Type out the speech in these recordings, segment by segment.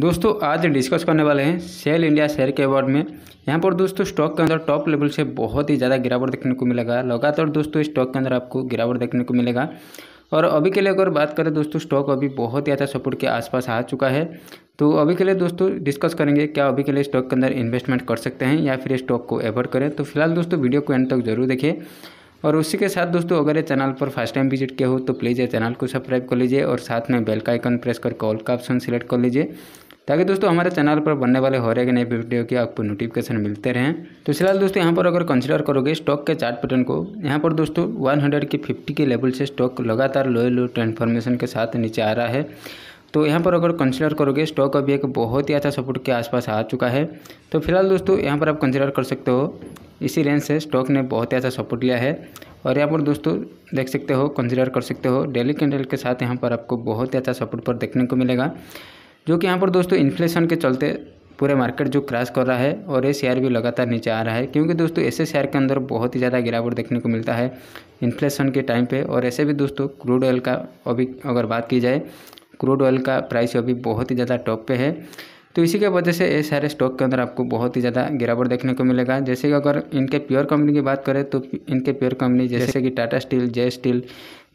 दोस्तों आज डिस्कस करने वाले हैं सेल इंडिया शेयर के अवार्ड में यहाँ पर दोस्तों स्टॉक के अंदर टॉप लेवल से बहुत ही ज़्यादा गिरावट देखने को मिलेगा लगातार दोस्तों स्टॉक के अंदर आपको गिरावट देखने को मिलेगा और अभी के लिए अगर बात करें दोस्तों स्टॉक अभी बहुत ही अच्छा सपोर्ट के आसपास आ चुका है तो अभी के लिए दोस्तों डिस्कस करेंगे क्या अभी के लिए स्टॉक के अंदर इन्वेस्टमेंट कर सकते हैं या फिर स्टॉक को एवॉर्ड करें तो फिलहाल दोस्तों वीडियो को एंड तक जरूर देखिए और उसी के साथ दोस्तों अगर ये चैनल पर फर्स्ट टाइम विजिट किया हो तो प्लीज़ ये चैनल को सब्सक्राइब कर लीजिए और साथ में बेल का आइकन प्रेस कर कॉल का ऑप्शन सिलेक्ट कर लीजिए ताकि दोस्तों हमारे चैनल पर बनने वाले हो रहे नए वीडियो की आपको नोटिफिकेशन मिलते रहें तो फिलहाल दोस्तों यहाँ पर अगर कंसिडर करोगे स्टॉक के चार्ट पैटर्न को यहाँ पर दोस्तों हंड्रेड के फिफ्टी के लेवल से स्टॉक लगातार लोए लो ट्रांसफॉर्मेशन के साथ नीचे आ रहा है तो यहाँ पर अगर कंसिडर करोगे स्टॉक अभी एक बहुत ही अच्छा सपोर्ट के आसपास आ चुका है तो फिलहाल दोस्तों यहाँ पर आप कंसिडर कर सकते हो इसी रेंज से स्टॉक ने बहुत ही अच्छा सपोर्ट लिया है और यहाँ पर दोस्तों देख सकते हो कंसिडर कर सकते हो डेली कैंडल के साथ यहाँ पर आपको बहुत ही अच्छा सपोर्ट पर देखने को मिलेगा जो कि यहाँ पर दोस्तों इन्फ्लेशन के चलते पूरे मार्केट जो क्रैश कर रहा है और ये शेयर भी लगातार नीचे आ रहा है क्योंकि दोस्तों ऐसे शेयर के अंदर बहुत ही ज़्यादा गिरावट देखने को मिलता है इन्फ्लेशन के टाइम पे और ऐसे भी दोस्तों क्रूड ऑयल का अभी अगर बात की जाए क्रूड ऑयल का प्राइस अभी बहुत ही ज़्यादा टॉप पे है तो इसी के वजह से ये सारे स्टॉक के अंदर आपको बहुत ही ज़्यादा गिरावट देखने को मिलेगा जैसे कि अगर इनके प्योर कंपनी की बात करें तो इनके प्योर कंपनी जैसे कि टाटा स्टील जय स्टील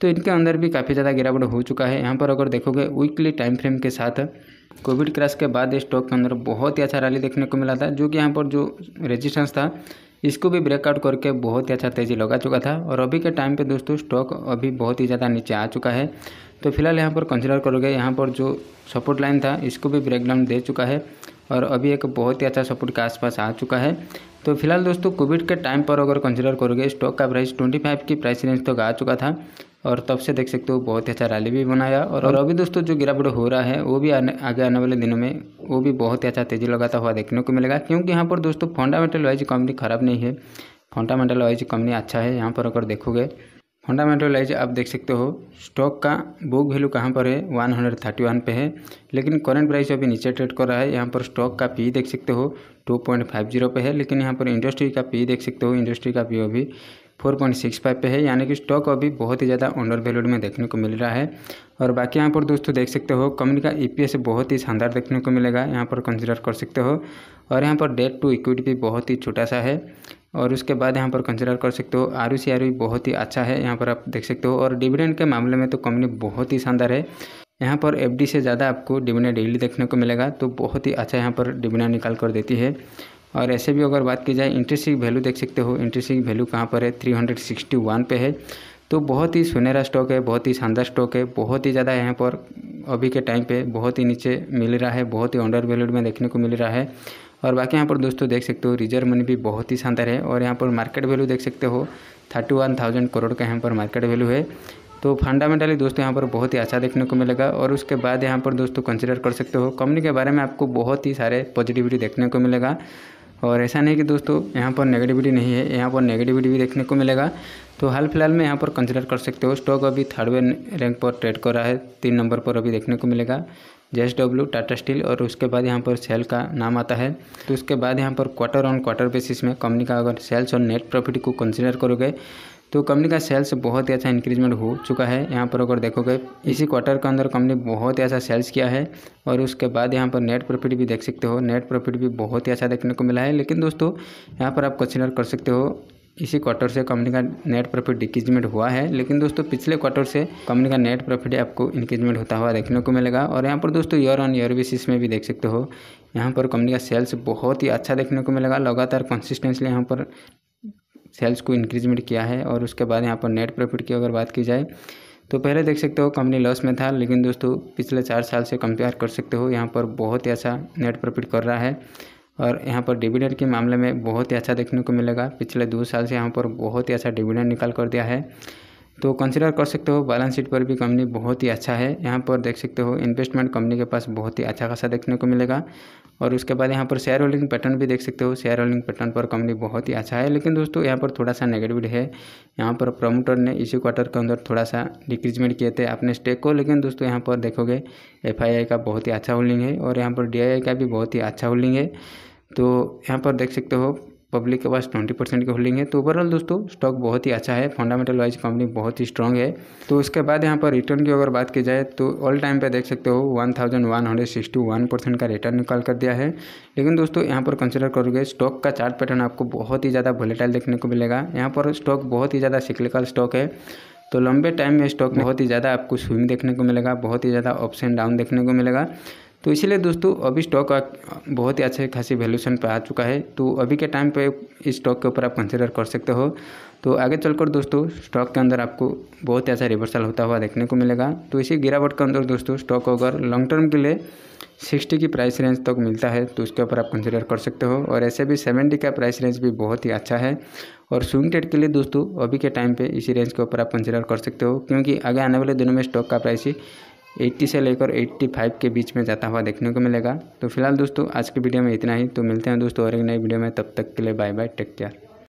तो इनके अंदर भी काफ़ी ज़्यादा गिरावट हो चुका है यहाँ पर अगर देखोगे वीकली टाइम फ्रेम के साथ कोविड क्रैश के बाद स्टॉक के अंदर बहुत ही अच्छा रैली देखने को मिला था जो कि यहाँ पर जो रेजिस्टेंस था इसको भी ब्रेकआउट करके बहुत ही अच्छा तेज़ी लगा चुका था और अभी के टाइम पे दोस्तों स्टॉक अभी बहुत ही ज़्यादा नीचे आ चुका है तो फिलहाल यहाँ पर कंसिडर करोगे यहाँ पर जो सपोर्ट लाइन था इसको भी ब्रेकडाउन दे चुका है और अभी एक बहुत ही अच्छा सपोर्ट के आसपास आ चुका है तो फिलहाल दोस्तों कोविड के टाइम पर अगर कंसिडर करोगे स्टॉक का प्राइस ट्वेंटी की प्राइस रेंज तक तो आ चुका था और तब से देख सकते हो बहुत ही अच्छा रैली भी बनाया और, और अभी दोस्तों जो गिरावट हो रहा है वो भी आने, आगे आने वाले दिनों में वो भी बहुत ही अच्छा तेज़ी लगाता हुआ देखने को मिलेगा क्योंकि यहाँ पर दोस्तों फंडामेंटल वाइज कंपनी ख़राब नहीं है फंडामेंटल वाइज कंपनी अच्छा है यहाँ पर अगर देखोगे फंडामेंटल वाइज आप देख सकते हो स्टॉक का बुक वैल्यू कहाँ पर है वन पे है लेकिन करंट प्राइस अभी नीचे ट्रेड कर रहा है यहाँ पर स्टॉक का पी देख सकते हो टू पे है लेकिन यहाँ पर इंडस्ट्री का पी देख सकते हो इंडस्ट्री का पी अभी फोर पॉइंट सिक्स फाइव पे है यानी कि स्टॉक अभी बहुत ही ज़्यादा अंडर वैल्यूड में देखने को मिल रहा है और बाकी यहाँ पर दोस्तों देख सकते हो कंपनी का ईपीएस e बहुत ही शानदार देखने को मिलेगा यहाँ पर कंसिडर कर सकते हो और यहाँ पर डेट टू इक्विटी भी बहुत ही छोटा सा है और उसके बाद यहाँ पर कंसिडर कर सकते हो आर सी आर बहुत ही अच्छा है यहाँ पर आप देख सकते हो और डिविडेंड के मामले में तो कंपनी बहुत ही शानदार है यहाँ पर एफ से ज़्यादा आपको डिविडेंड डेली देखने को मिलेगा तो बहुत ही अच्छा यहाँ पर डिविडेंड निकाल कर देती है और ऐसे भी अगर बात की जाए इंट्रेसिक वैल्यू देख सकते हो इंट्रेसिक वैल्यू कहाँ पर है वन पे है तो बहुत ही सुनहरा स्टॉक है बहुत ही शानदार स्टॉक है बहुत ही ज़्यादा यहाँ पर अभी के टाइम पे बहुत ही नीचे मिल रहा है बहुत ही अंडर वैल्यूड में देखने को मिल रहा है और बाकी यहाँ पर दोस्तों देख सकते हो रिजर्व मनी भी बहुत ही शानदार है और यहाँ पर मार्केट वैल्यू देख सकते हो थर्टी वन थाउजेंड करोड़ का यहाँ पर मार्केट वैल्यू है तो फंडामेंटली दोस्तों यहाँ पर बहुत ही अच्छा देखने को मिलेगा और उसके बाद यहाँ पर दोस्तों कंसिडर कर सकते हो कंपनी के बारे में आपको बहुत ही सारे पॉजिटिविटी देखने को मिलेगा और ऐसा नहीं कि दोस्तों यहाँ पर नेगेटिविटी नहीं है यहाँ पर नेगेटिविटी भी देखने को मिलेगा तो हाल फिलहाल में यहाँ पर कंसिडर कर सकते हो स्टॉक अभी थर्ड वे रैंक पर ट्रेड कर रहा है तीन नंबर पर अभी देखने को मिलेगा जे डब्ल्यू टाटा स्टील और उसके बाद यहाँ पर सेल का नाम आता है तो उसके बाद यहाँ पर क्वार्टर ऑन क्वार्टर बेसिस में कंपनी का अगर सेल्स और नेट प्रॉफिट को कंसिडर करोगे तो कंपनी का सेल्स बहुत ही अच्छा इंक्रीजमेंट हो चुका है यहाँ पर अगर देखोगे इसी क्वार्टर के अंदर कंपनी बहुत ही अच्छा सेल्स किया है और उसके बाद यहाँ पर नेट प्रॉफिट भी देख सकते हो नेट प्रॉफिट भी बहुत ही अच्छा देखने को मिला है लेकिन दोस्तों यहाँ पर आप कंसिडर कर सकते हो इसी क्वार्टर से कंपनी का नेट प्रॉफिट डिक्रीजमेंट हुआ है लेकिन दोस्तों पिछले क्वार्टर से कंपनी का नेट प्रॉफिट आपको इंक्रीजमेंट होता हुआ देखने को मिलेगा और यहाँ पर दोस्तों ईयर ऑन ईयर बेसिस में भी देख सकते हो यहाँ पर कंपनी का सेल्स बहुत ही अच्छा देखने को मिलेगा लगातार कंसिस्टेंसली यहाँ पर सेल्स को इंक्रीजमेंट किया है और उसके बाद यहाँ पर नेट प्रॉफिट की अगर बात की जाए तो पहले देख सकते हो कंपनी लॉस में था लेकिन दोस्तों पिछले चार साल से कंपेयर कर सकते हो यहाँ पर बहुत ही अच्छा नेट प्रॉफिट कर रहा है और यहाँ पर डिविडेंड के मामले में बहुत ही अच्छा देखने को मिलेगा पिछले दो साल से यहाँ पर बहुत ही अच्छा डिविडेंड निकाल कर दिया है तो कंसिडर कर सकते हो बैलेंस शीट पर भी कंपनी बहुत ही अच्छा है यहाँ पर देख सकते हो इन्वेस्टमेंट कंपनी के पास बहुत ही अच्छा खासा देखने को मिलेगा और उसके बाद यहाँ पर शेयर होल्डिंग पैटर्न भी देख सकते हो शेयर होल्डिंग पैटर्न पर कंपनी बहुत ही अच्छा है लेकिन दोस्तों यहाँ पर थोड़ा सा नेगेटिव है यहाँ पर प्रमोटर ने इसी क्वार्टर के अंदर थोड़ा सा डिक्रीजमेंट किए थे अपने स्टेक को लेकिन दोस्तों यहाँ पर देखोगे एफ का बहुत ही अच्छा होल्डिंग है और यहाँ पर डी का भी बहुत ही अच्छा होल्डिंग है तो यहाँ पर देख सकते हो पब्लिक के पास ट्वेंटी परसेंट की होल्डिंग है तो ओवरऑल दोस्तों स्टॉक बहुत ही अच्छा है फंडामेंटल वाइज कंपनी बहुत ही स्ट्रॉन्ग है तो उसके बाद यहाँ पर रिटर्न की अगर बात की जाए तो ऑल टाइम पे देख सकते हो one thousand one hundred sixty one percent का रिटर्न निकाल कर दिया है लेकिन दोस्तों यहाँ पर कंसिडर करोगे स्टॉक का चार्ट पैटर्न आपको बहुत ही ज़्यादा वोलेटाइल देखने को मिलेगा यहाँ पर स्टॉक बहुत ही ज़्यादा सिक्लिकल स्टॉक है तो लंबे टाइम में स्टॉक बहुत ही ज़्यादा आपको स्विंग देखने को मिलेगा बहुत ही ज़्यादा अप्स एंड डाउन देखने को मिलेगा तो इसलिए दोस्तों अभी स्टॉक बहुत ही अच्छे खासी वैल्यूशन पर आ चुका है तो अभी के टाइम पर इस स्टॉक के ऊपर आप कंसिडर कर सकते हो तो आगे चलकर दोस्तों स्टॉक के अंदर आपको बहुत ही अच्छा रिवर्सल होता हुआ देखने को मिलेगा तो इसी गिरावट के अंदर दोस्तों स्टॉक अगर लॉन्ग टर्म के लिए सिक्सटी की प्राइस रेंज तक मिलता है तो उसके ऊपर आप कंसिडर कर सकते हो और ऐसे भी सेवेंटी का प्राइस रेंज भी बहुत ही अच्छा है और स्विंग ट्रेड के लिए दोस्तों अभी के टाइम पे इसी रेंज के ऊपर आप कंसिडर कर सकते हो क्योंकि आगे आने वाले दिनों में स्टॉक का प्राइस ही 80 से लेकर 85 के बीच में जाता हुआ देखने को मिलेगा तो फिलहाल दोस्तों आज के वीडियो में इतना ही तो मिलते हैं दोस्तों और एक नई वीडियो में तब तक के लिए बाय बाय टेक केयर